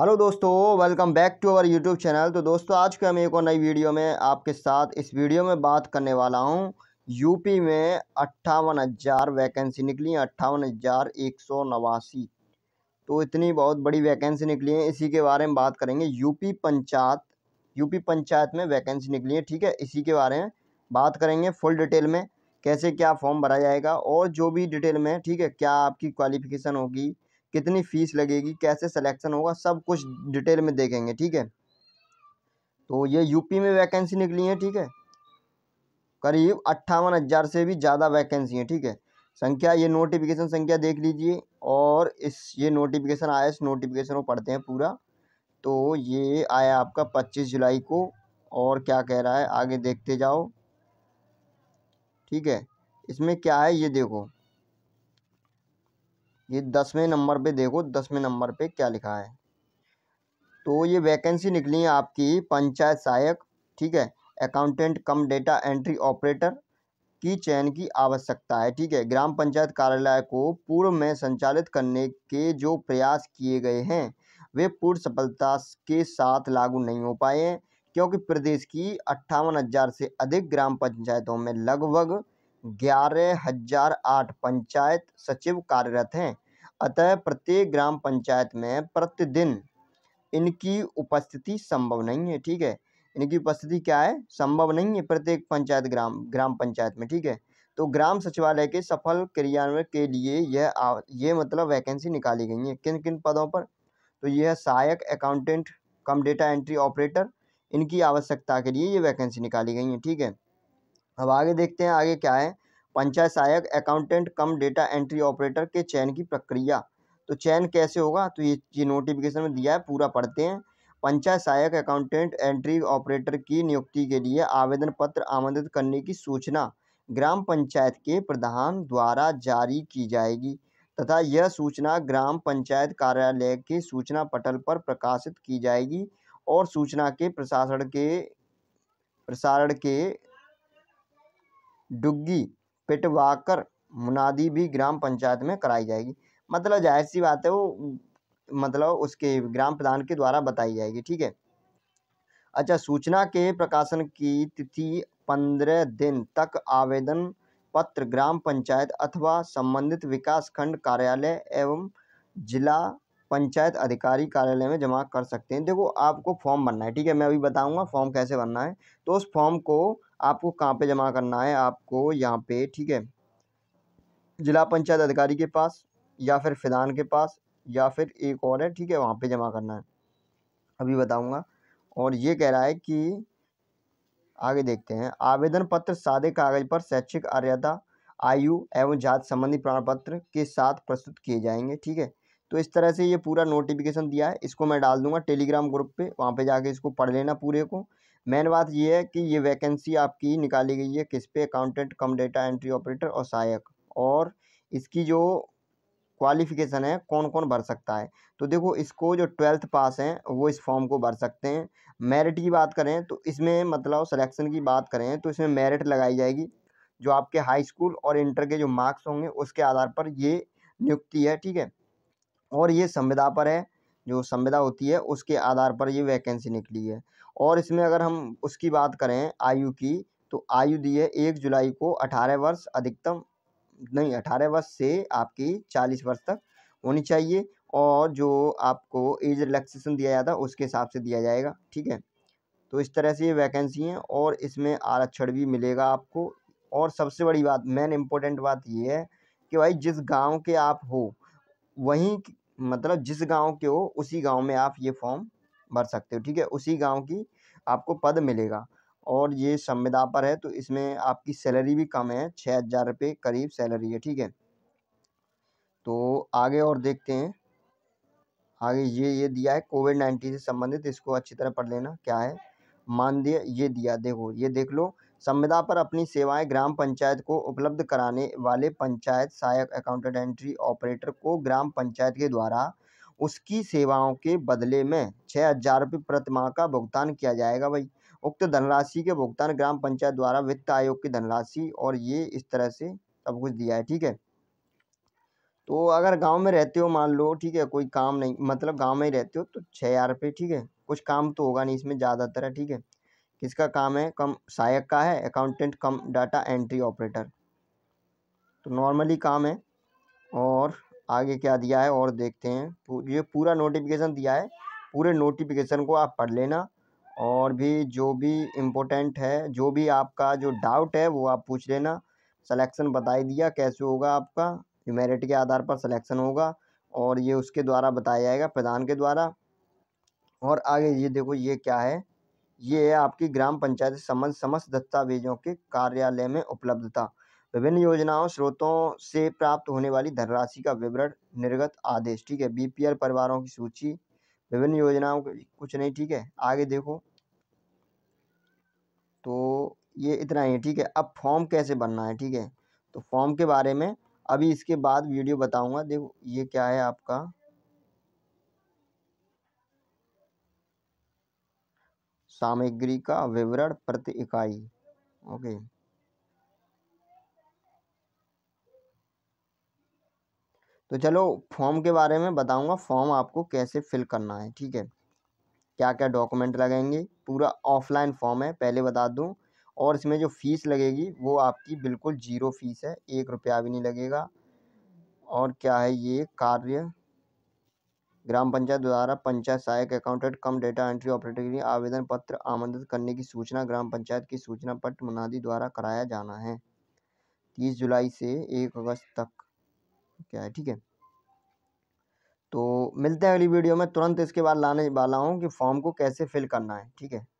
hello दोस्तों welcome back to our YouTube channel तो दोस्तों आज के हम एक और नई वीडियो में आपके साथ इस वीडियो में बात करने वाला हूं यूपी में अट्ठावन हज़ार वैकेंसी निकली है अट्ठावन हज़ार एक सौ नवासी तो इतनी बहुत बड़ी वैकेंसी निकली है इसी के बारे में बात करेंगे यूपी पंचायत यूपी पंचायत में वैकेंसी निकली है ठीक है इसी के बारे में बात करेंगे फुल डिटेल में कैसे क्या फॉर्म भरा जाएगा और जो भी डिटेल में ठीक है क्या आपकी क्वालिफिकेशन होगी कितनी फ़ीस लगेगी कैसे सिलेक्शन होगा सब कुछ डिटेल में देखेंगे ठीक है तो ये यूपी में वैकेंसी निकली है ठीक है करीब अट्ठावन हज़ार से भी ज़्यादा वैकेंसी है ठीक है संख्या ये नोटिफिकेशन संख्या देख लीजिए और इस ये नोटिफिकेशन आया इस नोटिफिकेशन को पढ़ते हैं पूरा तो ये आया आपका पच्चीस जुलाई को और क्या कह रहा है आगे देखते जाओ ठीक है इसमें क्या है ये देखो ये दसवें नंबर पे देखो दसवें नंबर पे क्या लिखा है तो ये वैकेंसी निकली है आपकी पंचायत सहायक ठीक है accountant cum data entry operator की चयन की आवश्यकता है ठीक है ग्राम पंचायत कार्यालय को पूर्व में संचालित करने के जो प्रयास किए गए हैं वे पूर्ण सफलता के साथ लागू नहीं हो पाए हैं क्योंकि प्रदेश की अट्ठावन हज़ार से अधिक ग्राम पंचायतों में लगभग ग्यारह हजार आठ पंचायत सचिव कार्यरत हैं अतः प्रत्येक ग्राम पंचायत में प्रतिदिन इनकी उपस्थिति संभव नहीं है ठीक है इनकी उपस्थिति क्या है संभव नहीं है प्रत्येक पंचायत ग्राम ग्राम पंचायत में ठीक है तो ग्राम सचिवालय के सफल क्रियान्वयन के लिए यह आ, ये मतलब वैकेंसी निकाली गई है किन किन पदों पर तो यह सहायक accountant cum data entry operator इनकी आवश्यकता के लिए ये वैकेंसी निकाली गई है ठीक है अब आगे देखते हैं आगे क्या है पंचायत सहायक accountant cum data entry operator के चयन की प्रक्रिया तो चयन कैसे होगा तो ये ये नोटिफिकेशन में दिया है पूरा पढ़ते हैं पंचायत सहायक अकाउंटेंट एंट्री ऑपरेटर की नियुक्ति के लिए आवेदन पत्र आमंत्रित करने की सूचना ग्राम पंचायत के प्रधान द्वारा जारी की जाएगी तथा यह सूचना ग्राम पंचायत कार्यालय के सूचना पटल पर प्रकाशित की जाएगी और सूचना के प्रशासन के प्रसारण के डुग्गी पिटवाकर मुनादी भी ग्राम पंचायत में कराई जाएगी मतलब जाहिर सी बात है वो मतलब उसके ग्राम प्रधान के द्वारा बताई जाएगी ठीक है अच्छा सूचना के प्रकाशन की तिथि पंद्रह दिन तक आवेदन पत्र ग्राम पंचायत अथवा संबंधित विकास खंड कार्यालय एवं जिला पंचायत अधिकारी कार्यालय में जमा कर सकते हैं देखो आपको फॉर्म भरना है ठीक है मैं अभी बताऊंगा फॉर्म कैसे भरना है तो उस फॉर्म को आपको कहाँ पे जमा करना है आपको यहाँ पे ठीक है जिला पंचायत अधिकारी के पास या फिर फिदान के पास या फिर एक और है ठीक है वहाँ पे जमा करना है अभी बताऊँगा और ये कह रहा है कि आगे देखते हैं आवेदन पत्र सादे कागज़ पर शैक्षिक अर्यता आयु एवं जात संबंधी प्रमाण पत्र के साथ प्रस्तुत किए जाएंगे ठीक है तो इस तरह से ये पूरा नोटिफिकेशन दिया है इसको मैं डाल दूंगा टेलीग्राम ग्रुप पे वहाँ पे जाके इसको पढ़ लेना पूरे को मेन बात ये है कि ये वैकेंसी आपकी निकाली गई है किस पे accountant cum data entry operator और सहायक और इसकी जो क्वालिफिकेशन है कौन कौन भर सकता है तो देखो इसको जो ट्वेल्थ पास हैं वो इस फॉर्म को भर सकते हैं मेरिट की बात करें तो इसमें मतलब सिलेक्शन की बात करें तो इसमें मेरिट लगाई जाएगी जो आपके हाई स्कूल और इंटर के जो मार्क्स होंगे उसके आधार पर ये नियुक्ति है ठीक है और ये संविदा पर है जो संविदा होती है उसके आधार पर ये वैकेंसी निकली है और इसमें अगर हम उसकी बात करें आयु की तो आयु दी है एक जुलाई को अठारह वर्ष अधिकतम नहीं अठारह वर्ष से आपकी चालीस वर्ष तक होनी चाहिए और जो आपको एज रिलैक्सेशन दिया जाता है उसके हिसाब से दिया जाएगा ठीक है तो इस तरह से ये वैकेंसी हैं और इसमें आरक्षण भी मिलेगा आपको और सबसे बड़ी बात मेन इम्पोर्टेंट बात ये है कि भाई जिस गांव के आप हो वहीं मतलब जिस गांव के हो उसी गांव में आप ये फॉर्म भर सकते हो ठीक है उसी गांव की आपको पद मिलेगा और ये संविदा पर है तो इसमें आपकी सैलरी भी कम है छः हज़ार रुपये करीब सैलरी है ठीक है तो आगे और देखते हैं आगे ये ये दिया है कोविड नाइन्टीन से संबंधित इसको अच्छी तरह पढ़ लेना क्या है मानदेय ये दिया देखो ये देख लो संविदा पर अपनी सेवाएं ग्राम पंचायत को उपलब्ध कराने वाले पंचायत सहायक अकाउंटेंट एंट्री ऑपरेटर को ग्राम पंचायत के द्वारा उसकी सेवाओं के बदले में छः हजार रुपये प्रतिमाह का भुगतान किया जाएगा भाई उक्त धनराशि के भुगतान ग्राम पंचायत द्वारा वित्त आयोग की धनराशि और ये इस तरह से सब कुछ दिया है ठीक है तो अगर गांव में रहते हो मान लो ठीक है कोई काम नहीं मतलब गांव में ही रहते हो तो छः हज़ार रुपये ठीक है कुछ काम तो होगा नहीं इसमें ज़्यादातर है ठीक है किसका काम है कम सहायक का है accountant cum data entry operator तो नॉर्मली काम है और आगे क्या दिया है और देखते हैं ये पूरा नोटिफिकेशन दिया है पूरे नोटिफिकेशन को आप पढ़ लेना और भी जो भी इम्पोर्टेंट है जो भी आपका जो डाउट है वो आप पूछ लेना सलेक्शन बताई दिया कैसे होगा आपका मेरिट के आधार पर सलेक्शन होगा और ये उसके द्वारा बताया जाएगा प्रधान के द्वारा और आगे ये देखो ये क्या है ये है आपकी ग्राम पंचायत से संबंध समस्त दस्तावेजों के कार्यालय में उपलब्धता विभिन्न योजनाओं स्रोतों से प्राप्त होने वाली धनराशि का विवरण निर्गत आदेश ठीक है बीपीएल परिवारों की सूची विभिन्न योजनाओं कुछ नहीं ठीक है आगे देखो तो ये इतना ही ठीक है अब फॉर्म कैसे बनना है ठीक है तो फॉर्म के बारे में अभी इसके बाद वीडियो बताऊंगा देखो ये क्या है आपका सामग्री का विवरण प्रति इकाई ओके तो चलो फॉर्म के बारे में बताऊंगा फॉर्म आपको कैसे फिल करना है ठीक है क्या क्या डॉक्यूमेंट लगेंगे पूरा ऑफलाइन फॉर्म है पहले बता दूं और इसमें जो फ़ीस लगेगी वो आपकी बिल्कुल जीरो फीस है एक रुपया भी नहीं लगेगा और क्या है ये कार्य ग्राम पंचायत द्वारा पंचायत सहायक accountant cum data entry operator के लिए आवेदन पत्र आमंत्रित करने की सूचना ग्राम पंचायत की सूचना पट मुनादी द्वारा कराया जाना है तीस जुलाई से एक अगस्त तक क्या है ठीक है तो मिलते हैं अगली वीडियो में तुरंत इसके बाद लाने वाला हूँ कि फॉर्म को कैसे फिल करना है ठीक है